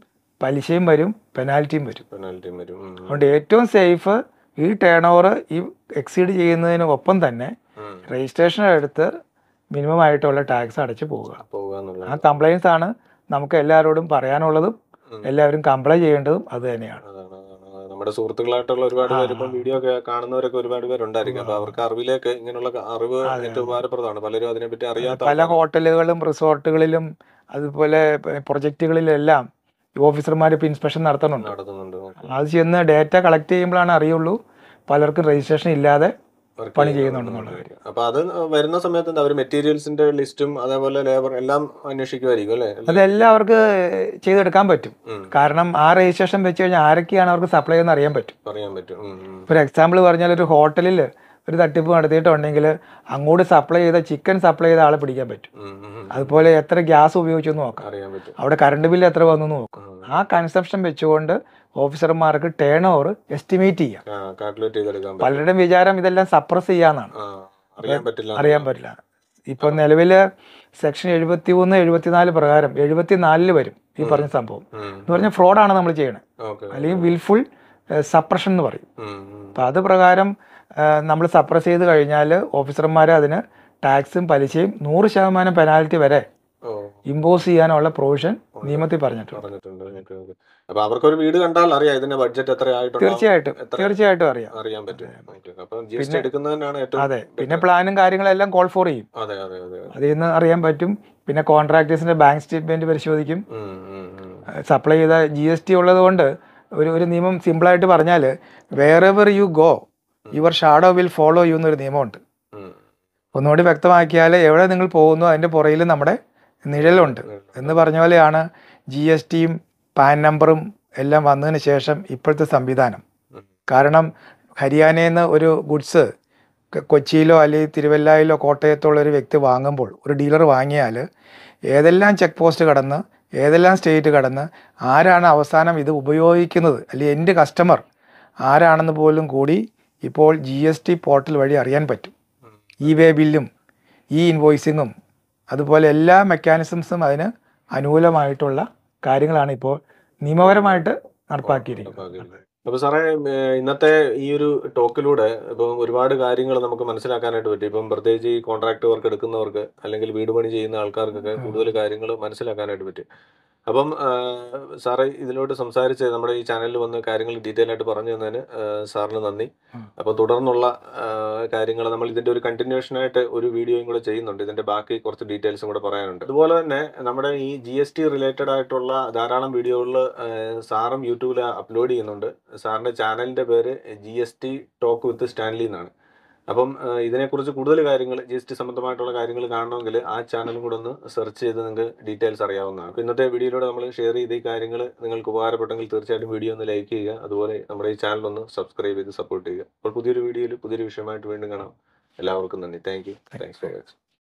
പലിശയും വരും പെനാൽറ്റിയും വരും പെനാൽറ്റിയും വരും അതുകൊണ്ട് ഏറ്റവും സേഫ് ഈ ടേൺ ഓവർ ഈ എക്സീഡ് ചെയ്യുന്നതിന് ഒപ്പം തന്നെ രജിസ്ട്രേഷൻ എടുത്ത് മിനിമം ആയിട്ടുള്ള ടാക്സ് അടച്ച് പോവുക ആ കംപ്ലൈൻസ് ആണ് നമുക്ക് എല്ലാവരോടും പറയാനുള്ളതും എല്ലാവരും കംപ്ലൈൻ ചെയ്യേണ്ടതും അത് തന്നെയാണ് നമ്മുടെ സുഹൃത്തുക്കളായിട്ടുള്ള ഒരുപാട് പേര് ഇപ്പം വീഡിയോ ഒക്കെ കാണുന്നവരൊക്കെ ഒരുപാട് പേരുണ്ടായിരിക്കും അപ്പൊ അവർക്ക് അറിവിലേക്ക് ഇങ്ങനെയുള്ള അറിവ് ഏറ്റവും ഉപകാരപ്രദമാണ് പലരും അതിനെപ്പറ്റി അറിയാത്ത പല ഹോട്ടലുകളും റിസോർട്ടുകളിലും അതുപോലെ പ്രൊജക്റ്റുകളിലെല്ലാം ഓഫീസർമാർ ഇപ്പോൾ ഇൻസ്പെക്ഷൻ നടത്തുന്നുണ്ട് അത് ചെന്ന് ഡേറ്റ കളക്ട് ചെയ്യുമ്പോഴാണ് അറിയുള്ളൂ പലർക്കും രജിസ്ട്രേഷൻ ഇല്ലാതെ പണി ചെയ്യുന്നുണ്ടെന്നുള്ളത് അപ്പൊ അത് വരുന്ന സമയത്ത് മെറ്റീരിയൽസിന്റെ ലിസ്റ്റും അതേപോലെ ലേബർ എല്ലാം അന്വേഷിക്കുമായിരിക്കും അല്ലേ അതെല്ലാം അവർക്ക് ചെയ്തെടുക്കാൻ പറ്റും കാരണം ആ രജിസ്ട്രേഷൻ വെച്ച് കഴിഞ്ഞാൽ ആരൊക്കെയാണ് അവർക്ക് സപ്ലൈ ചെയ്യുന്ന അറിയാൻ പറ്റും അറിയാൻ പറ്റും ഒരു എക്സാമ്പിൾ പറഞ്ഞാൽ ഒരു ഹോട്ടലിൽ ഒരു തട്ടിപ്പ് നടത്തിയിട്ടുണ്ടെങ്കിൽ അങ്ങോട്ട് സപ്ലൈ ചെയ്ത ചിക്കൻ സപ്ലൈ ചെയ്ത ആളെ പിടിക്കാൻ പറ്റും അതുപോലെ എത്ര ഗ്യാസ് ഉപയോഗിച്ചു അറിയാൻ നോക്കാം അവിടെ കറണ്ട് ബില്ല് എത്ര വന്നു നോക്കാം ആ കൺസെപ്ഷൻ വെച്ചുകൊണ്ട് ഓഫീസർമാർക്ക് ടേൺ ഓവർ എസ്റ്റിമേറ്റ് ചെയ്യാം പലരുടെയും വിചാരം ഇതെല്ലാം സപ്രസ് ചെയ്യാന്നാണ് അറിയാൻ പറ്റില്ല ഇപ്പൊ നിലവില് സെക്ഷൻ എഴുപത്തി മൂന്ന് എഴുപത്തിനാല് പ്രകാരം എഴുപത്തിനാലില് വരും ഈ പറഞ്ഞ സംഭവം എന്ന് പറഞ്ഞാൽ ഫ്രോഡാണ് നമ്മൾ ചെയ്യണേ അല്ലെങ്കിൽ വിൽഫുൾ സപ്രഷൻ എന്ന് പറയും അപ്പൊ അത് പ്രകാരം നമ്മൾ സപ്രസ് ചെയ്ത് കഴിഞ്ഞാൽ ഓഫീസർമാർ അതിന് ടാക്സും പലിശയും നൂറ് ശതമാനം പെനാൽറ്റി വരെ ഇമ്പോസ് ചെയ്യാനുള്ള പ്രൊവിഷൻ നിയമത്തിൽ പറഞ്ഞിട്ടുണ്ട് വീട് കണ്ടാൽ ഇതിന്റെ ബഡ്ജറ്റ് തീർച്ചയായിട്ടും തീർച്ചയായിട്ടും അറിയാം അതെ പിന്നെ പ്ലാനും കാര്യങ്ങളെല്ലാം കോൾ ഫോർ ചെയ്യും അതെ അതെ അതെ അതിൽ നിന്ന് അറിയാൻ പറ്റും പിന്നെ കോൺട്രാക്ടേഴ്സിന്റെ ബാങ്ക് സ്റ്റേറ്റ്മെന്റ് പരിശോധിക്കും സപ്ലൈ ചെയ്ത ജി എസ് ടി ഉള്ളത് കൊണ്ട് ഒരു ഒരു നിയമം സിമ്പിളായിട്ട് പറഞ്ഞാൽ wherever you go your shadow will follow you എന്നൊരു നിയമമുണ്ട് ഒന്നുകൂടി വ്യക്തമാക്കിയാൽ എവിടെ നിങ്ങൾ പോകുന്നു അതിൻ്റെ പുറയിൽ നമ്മുടെ നിഴലുണ്ട് എന്ന് പറഞ്ഞ പോലെയാണ് ജി എസ് ടിയും പാൻ നമ്പറും എല്ലാം വന്നതിന് ശേഷം ഇപ്പോഴത്തെ സംവിധാനം കാരണം ഹരിയാനയിൽ നിന്ന് ഒരു ഗുഡ്സ് കൊച്ചിയിലോ അല്ലെങ്കിൽ തിരുവല്ലയിലോ കോട്ടയത്തുള്ള ഒരു വ്യക്തി വാങ്ങുമ്പോൾ ഒരു ഡീലർ വാങ്ങിയാൽ ഏതെല്ലാം ചെക്ക് പോസ്റ്റ് കടന്ന് ഏതെല്ലാം സ്റ്റേറ്റ് കടന്ന് ആരാണ് അവസാനം ഇത് ഉപയോഗിക്കുന്നത് അല്ലെങ്കിൽ എൻ്റെ കസ്റ്റമർ ആരാണെന്ന് പോലും കൂടി ഇപ്പോൾ ജി എസ് ടി പോർട്ടൽ വഴി അറിയാൻ പറ്റും ഇ വേ ബില്ലും ഇ ഇൻവോയ്സിങ്ങും അതുപോലെ എല്ലാ മെക്കാനിസംസും അതിന് അനുകൂലമായിട്ടുള്ള കാര്യങ്ങളാണ് ഇപ്പോൾ നിയമപരമായിട്ട് നടപ്പാക്കിയിരിക്കുന്നത് അപ്പോൾ സാറേ ഇന്നത്തെ ഈ ഒരു ടോക്കിലൂടെ ഇപ്പം ഒരുപാട് കാര്യങ്ങൾ നമുക്ക് മനസ്സിലാക്കാനായിട്ട് പറ്റും ഇപ്പം പ്രത്യേകിച്ച് ഈ കോൺട്രാക്ട് വർക്ക് എടുക്കുന്നവർക്ക് അല്ലെങ്കിൽ വീട് പണി ചെയ്യുന്ന ആൾക്കാർക്കൊക്കെ കൂടുതൽ കാര്യങ്ങൾ മനസ്സിലാക്കാനായിട്ട് പറ്റും അപ്പം സാറെ ഇതിലോട്ട് സംസാരിച്ച് നമ്മുടെ ഈ ചാനലിൽ വന്ന് കാര്യങ്ങൾ ഡീറ്റെയിൽ ആയിട്ട് പറഞ്ഞു തന്നതിന് സാറിന് നന്ദി അപ്പോൾ തുടർന്നുള്ള കാര്യങ്ങൾ നമ്മൾ ഇതിന്റെ ഒരു കണ്ടിന്യൂഷൻ ആയിട്ട് ഒരു വീഡിയോയും കൂടെ ചെയ്യുന്നുണ്ട് ഇതിന്റെ ബാക്കി കുറച്ച് ഡീറ്റെയിൽസും കൂടെ പറയാനുണ്ട് അതുപോലെ തന്നെ നമ്മുടെ ഈ ജി എസ് ടി റിലേറ്റഡ് ആയിട്ടുള്ള ധാരാളം വീഡിയോകളിൽ സാറും യൂട്യൂബിൽ അപ്ലോഡ് ചെയ്യുന്നുണ്ട് സാറിന്റെ ചാനലിന്റെ പേര് G S T talk with Stanley എന്നാണ് അപ്പം ഇതിനെക്കുറിച്ച് കൂടുതൽ കാര്യങ്ങൾ ജി എസ് ടി സംബന്ധമായിട്ടുള്ള കാര്യങ്ങൾ കാണണമെങ്കിൽ ആ ചാനലും കൂടെ ഒന്ന് സെർച്ച് ചെയ്ത് നിങ്ങൾക്ക് ഡീറ്റെയിൽസ് അറിയാവുന്നതാണ് അപ്പോൾ ഇന്നത്തെ വീഡിയോയിലൂടെ നമ്മൾ ഷെയർ ചെയ്ത് ഈ കാര്യങ്ങൾ നിങ്ങൾക്ക് ഉപകാരപ്പെട്ടെങ്കിൽ തീർച്ചയായിട്ടും വീഡിയോ ഒന്ന് ലൈക്ക് ചെയ്യുക അതുപോലെ നമ്മുടെ ഈ ചാനൽ ഒന്ന് സബ്സ്ക്രൈബ് ചെയ്ത് സപ്പോർട്ട് ചെയ്യുക അപ്പോൾ പുതിയൊരു വീഡിയോയിൽ പുതിയൊരു വിഷയമായിട്ട് വീണ്ടും കാണാം എല്ലാവർക്കും നന്ദി thank you thanks for watching